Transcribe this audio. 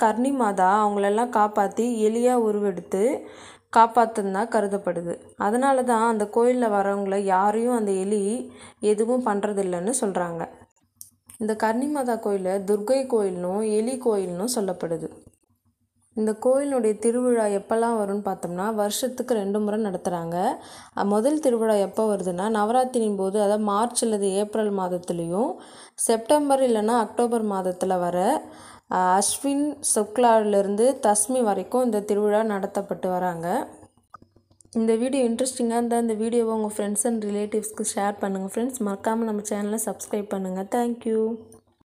கர்ணி மாதா அவங்களெல்லாம் காப்பாற்றி எலியாக உருவெடுத்து காப்பாற்றுன்னா கருதப்படுது அதனால தான் அந்த கோயிலில் வரவங்களை யாரையும் அந்த எலி எதுவும் பண்ணுறதில்லைன்னு சொல்கிறாங்க இந்த கர்ணி மாதா கோயிலை துர்கை கோயில்னும் எலி கோயில்னும் சொல்லப்படுது இந்த கோயிலுடைய திருவிழா எப்போல்லாம் வரும்னு பார்த்தோம்னா வருஷத்துக்கு ரெண்டு முறை நடத்துகிறாங்க முதல் திருவிழா எப்போ வருதுன்னா நவராத்திரியின் போது அதாவது மார்ச் அல்லது ஏப்ரல் மாதத்துலேயும் செப்டம்பர் இல்லைன்னா அக்டோபர் மாதத்தில் வர அஸ்வின் சுக்லாவிலிருந்து தஸ்மி வரைக்கும் இந்த திருவிழா நடத்தப்பட்டு வராங்க இந்த வீடியோ இன்ட்ரெஸ்டிங்காக இருந்தால் இந்த வீடியோவை உங்கள் ஃப்ரெண்ட்ஸ் அண்ட் ரிலேட்டிவ்ஸ்க்கு ஷேர் பண்ணுங்கள் ஃப்ரெண்ட்ஸ் மறக்காமல் நம்ம சேனலை சப்ஸ்கிரைப் பண்ணுங்கள் தேங்க்யூ